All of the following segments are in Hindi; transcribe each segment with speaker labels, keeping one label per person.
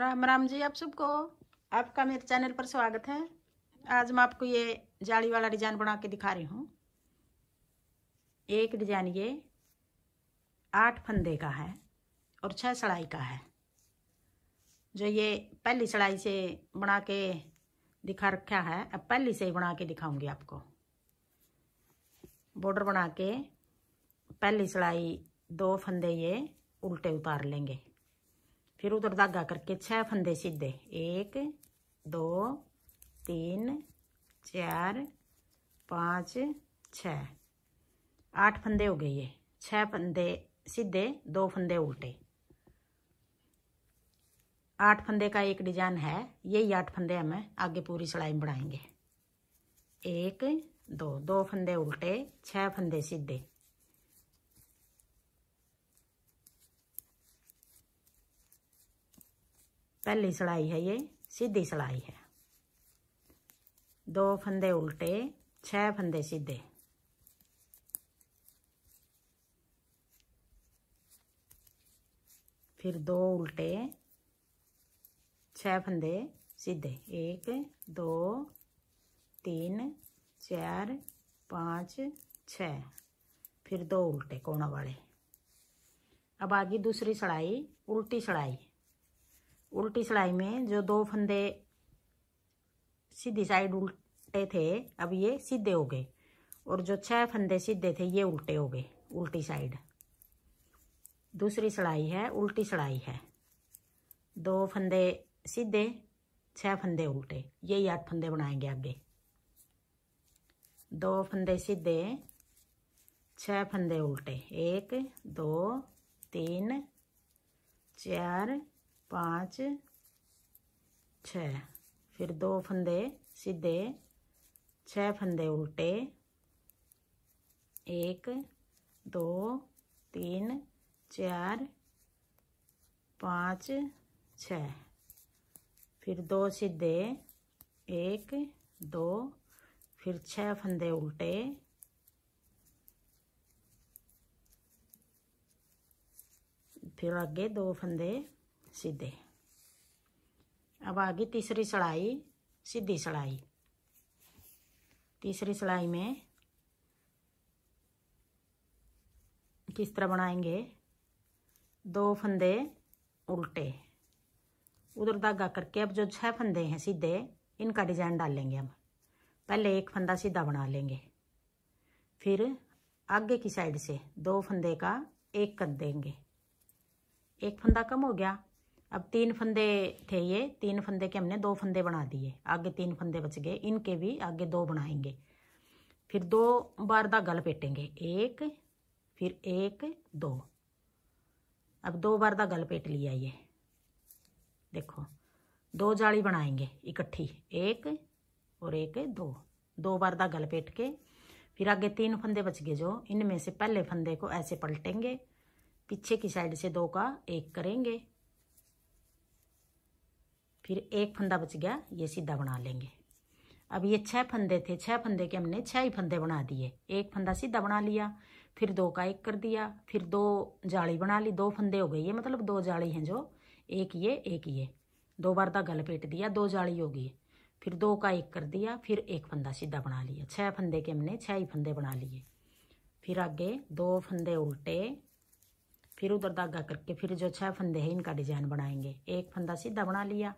Speaker 1: राम राम जी आप सबको आपका मेरे चैनल पर स्वागत है आज मैं आपको ये जाली वाला डिजाइन बना के दिखा रही हूँ एक डिजाइन ये आठ फंदे का है और छह सड़ाई का है जो ये पहली सड़ाई से बना के दिखा रखा है अब पहली से ही बना के दिखाऊंगी आपको बॉर्डर बना के पहली सड़ाई दो फंदे ये उल्टे उतार लेंगे फिर उधर धागा करके छह फंदे सीधे एक दो तीन चार पाँच छ आठ फंदे हो गए ये छह फंदे सीधे दो फंदे उल्टे आठ फंदे का एक डिजाइन है यही आठ फंदे हमें आगे पूरी सिलाई बढ़ाएंगे एक दो दो फंदे उल्टे छह फंदे सीधे पहली सिलाई है ये सीधी सिलाई है दो फंदे उल्टे छह फंदे सीधे फिर दो उल्टे छह फंदे सीधे एक दो तीन चार पाँच छ फिर दो उल्टे कोणों वाले अब आगे दूसरी सड़ाई उल्टी सड़ाई उल्टी सिलाई में जो दो फंदे सीधी साइड उल्टे थे अब ये सीधे हो गए और जो छह फंदे सीधे थे ये उल्टे हो गए उल्टी साइड दूसरी सिलाई है उल्टी सिलाई है दो फंदे सीधे छह फंदे उल्टे यही आठ फंदे बनाएंगे आगे दो फंदे सीधे छह फंदे उल्टे एक दो तीन चार पाँच छ फिर दो फंदे सीधे छ फंदे उल्टे एक दो तीन चार पाँच छ फिर दो सीधे एक दो फिर छ फंदे उल्टे फिर आगे दो फंदे सीधे अब आ गई तीसरी सिलाई सीधी सिलाई तीसरी सिलाई में किस तरह बनाएंगे दो फंदे उल्टे उधर धागा करके अब जो छह फंदे हैं सीधे इनका डिजाइन डाल लेंगे हम पहले एक फंदा सीधा बना लेंगे फिर आगे की साइड से दो फंदे का एक कर देंगे एक फंदा कम हो गया अब तीन फंदे थे ये तीन फंदे के हमने दो फंदे बना दिए आगे तीन फंदे बच गए इनके भी आगे दो बनाएंगे फिर दो बार धागा लपेटेंगे एक फिर एक दो अब दो बार धागा लपेट लिया ये देखो दो जाली बनाएंगे इकट्ठी एक और एक दो दो बार धागा लपेट के फिर आगे तीन फंदे बच गए जो इनमें से पहले फंदे को ऐसे पलटेंगे पीछे की साइड से दो का एक करेंगे फिर एक फंदा बच गया ये सीधा बना लेंगे अब ये छः फंदे थे छह फंदे के हमने छह ही फंदे बना दिए एक फंदा सीधा बना लिया फिर दो का एक कर दिया फिर दो जाली बना ली दो फंदे हो गए ये मतलब दो जाली हैं जो एक ये एक ये दो बार धागा लपेट दिया दो जाली हो गई फिर दो का एक कर दिया फिर एक फंदा सीधा बना लिया छः फंदे के हमने छह ही फंदे बना लिए फिर आगे दो फंदे उल्टे फिर उधर धागा करके फिर जो छः फंदे हैं इनका डिजाइन बनाएंगे एक फंदा सीधा बना लिया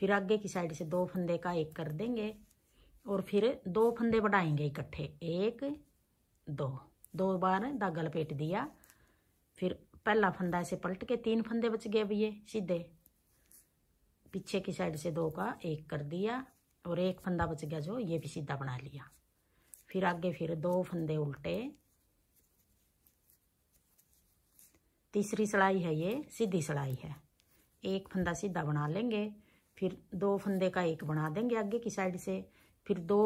Speaker 1: फिर आगे की साइड से दो फंदे का एक कर देंगे और फिर दो फंदे बढ़ाएंगे इकट्ठे एक दो दो बार धागा लपेट दिया फिर पहला फंदा ऐसे पलट के तीन फंदे बच गए भैया सीधे पीछे की साइड से दो का एक कर दिया और एक फंदा बच गया जो ये भी सीधा बना लिया फिर आगे फिर दो फंदे उल्टे तीसरी सड़ाई है ये सीधी सिलाई है एक फंदा सीधा बना लेंगे फिर दो फंदे का एक बना देंगे आगे की साइड से फिर दो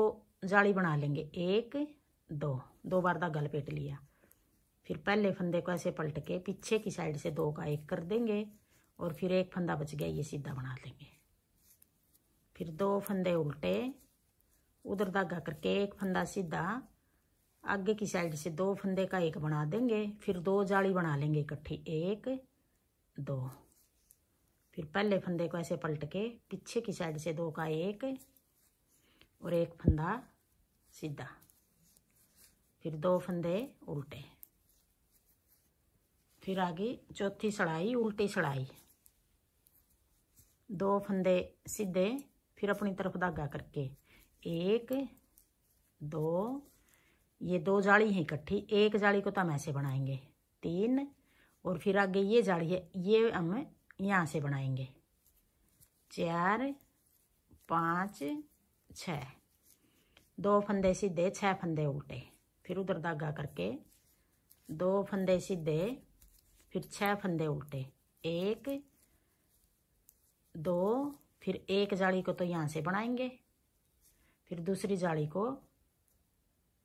Speaker 1: जाली बना लेंगे एक दो दो बार गल लपेट लिया फिर पहले फंदे को ऐसे पलट के पीछे की साइड से दो का एक कर देंगे और फिर एक फंदा बच गया ये सीधा बना लेंगे फिर दो फंदे उल्टे उधर धागा करके एक फंदा सीधा आगे की साइड से दो फंदे का एक बना देंगे फिर दो जाली बना लेंगे इकट्ठी एक दो फिर पहले फंदे को ऐसे पलट के पीछे की साइड से दो का एक और एक फंदा सीधा फिर दो फंदे उल्टे फिर आगे चौथी सड़ाई उल्टी सड़ाई दो फंदे सीधे फिर अपनी तरफ धागा करके एक दो ये दो जाली है इकट्ठी एक जाली को तो हम ऐसे बनाएंगे तीन और फिर आगे ये जाली है ये हम यहाँ से बनाएंगे चार पाँच छ दो फंदे सीधे छः फंदे उल्टे फिर उधर धागा करके दो फंदे सीधे फिर छः फंदे उल्टे एक दो फिर एक जाली को तो यहाँ से बनाएंगे फिर दूसरी जाली को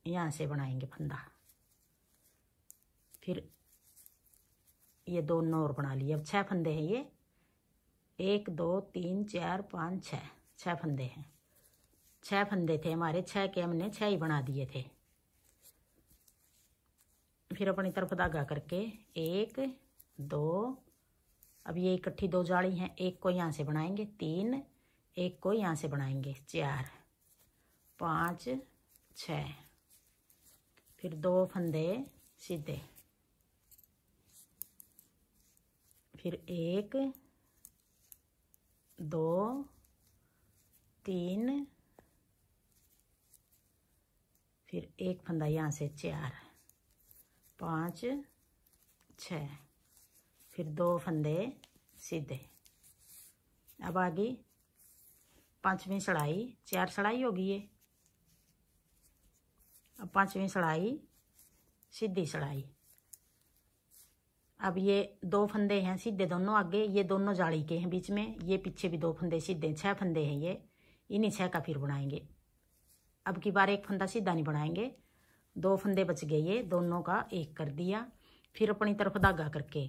Speaker 1: यहाँ से बनाएंगे फंदा फिर ये दो नौर बना लिए अब छह फंदे हैं ये एक दो तीन चार पाँच छः छः फंदे हैं छः फंदे थे हमारे छः के हमने छः ही बना दिए थे फिर अपनी तरफ धागा करके एक दो अब ये इकट्ठी दो जाली हैं एक को यहाँ से बनाएंगे तीन एक को यहाँ से बनाएंगे चार पाँच छ फिर दो फंदे सीधे फिर एक दो तीन फिर एक फंदा यहाँ से चार पाँच छ फिर दो फंदे सीधे अब आ गई पाँचवीं सड़ाई चार सड़ाई होगी ये अब पाँचवीं सड़ाई सीधी सड़ाई अब ये दो फंदे हैं सीधे दोनों आगे ये दोनों जाली के हैं बीच में ये पीछे भी दो फंदे सीधे छह फंदे हैं ये इन्हीं छह का फिर बनाएंगे अब की बार एक फंदा सीधा नहीं बनाएंगे दो फंदे बच गए ये दोनों का एक कर दिया फिर अपनी तरफ धागा करके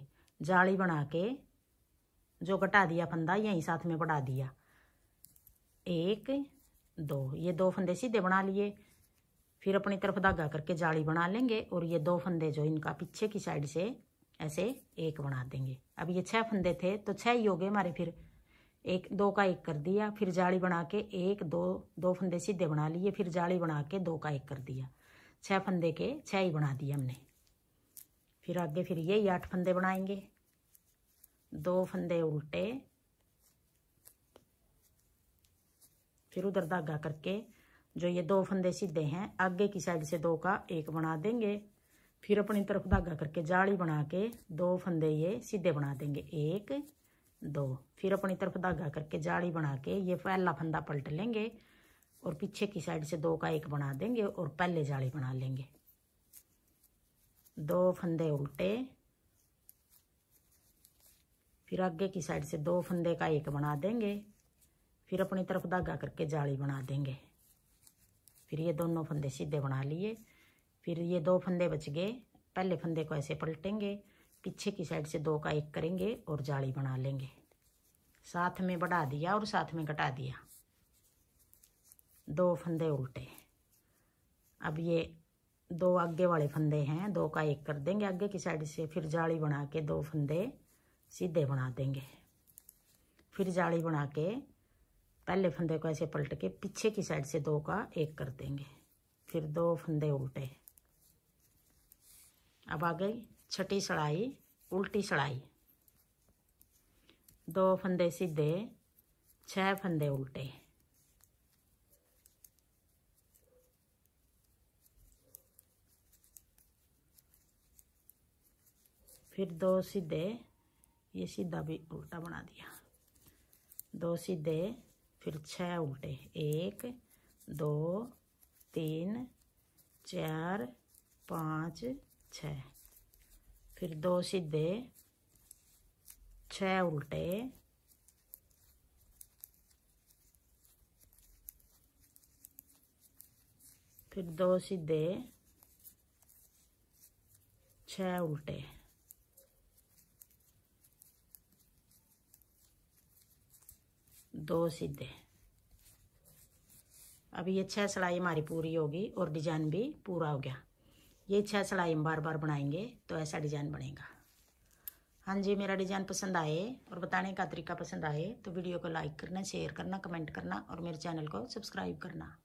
Speaker 1: जाली बना के जो घटा दिया फंदा यहीं साथ में बढ़ा दिया एक दो ये दो फंदे सीधे बना लिए फिर अपनी तरफ धागा करके जाली बना लेंगे और ये दो फंदे जो इनका पीछे की साइड से ऐसे एक बना देंगे अब ये छह फंदे थे तो छह ही हो गए हमारे फिर एक दो का एक कर दिया फिर जाली बना के एक दो दो फंदे सीधे बना लिए फिर जाली बना के दो का एक कर दिया छह फंदे के छह ही बना दिए हमने फिर आगे फिर ये आठ फंदे बनाएंगे दो फंदे उल्टे फिर उधर धागा करके जो ये दो फंदे सीधे हैं आगे की साइड से दो का एक बना देंगे फिर अपनी तरफ धागा करके जाली बना के दो फंदे ये सीधे बना देंगे एक दो फिर अपनी तरफ धागा करके जाली बना के ये पहला फंदा पलट लेंगे और पीछे की साइड से दो का एक बना देंगे और पहले जाली बना लेंगे दो फंदे उल्टे फिर आगे की साइड से दो फंदे का एक बना देंगे फिर अपनी तरफ धागा करके जाली बना देंगे फिर ये दोनों फंदे सीधे बना लिए फिर ये दो फंदे बच गए पहले फंदे को ऐसे पलटेंगे पीछे की साइड से दो का एक करेंगे और जाली बना लेंगे साथ में बढ़ा दिया और साथ में घटा दिया दो फंदे उल्टे अब ये दो आगे वाले फंदे हैं दो का एक कर देंगे आगे की साइड से फिर जाली बना के दो फंदे सीधे बना देंगे फिर जाली बना के पहले फंदे को ऐसे पलट के पीछे की साइड से दो का एक कर देंगे फिर दो फंदे उल्टे अब आ गई छठी सड़ाई उल्टी सड़ाई दो फंदे सीधे छह फंदे उल्टे फिर दो सीधे ये सीधा भी उल्टा बना दिया दो सीधे फिर छह उल्टे एक दो तीन चार पाँच छ फिर दो सीधे छ उल्टे फिर दो सीधे छ उल्टे दो सीधे अभी ये छह सिलाई हमारी पूरी होगी और डिजाइन भी पूरा हो गया ये छः सिलाई हम बार बार बनाएंगे तो ऐसा डिज़ाइन बनेगा हाँ जी मेरा डिज़ाइन पसंद आए और बताने का तरीका पसंद आए तो वीडियो को लाइक करना शेयर करना कमेंट करना और मेरे चैनल को सब्सक्राइब करना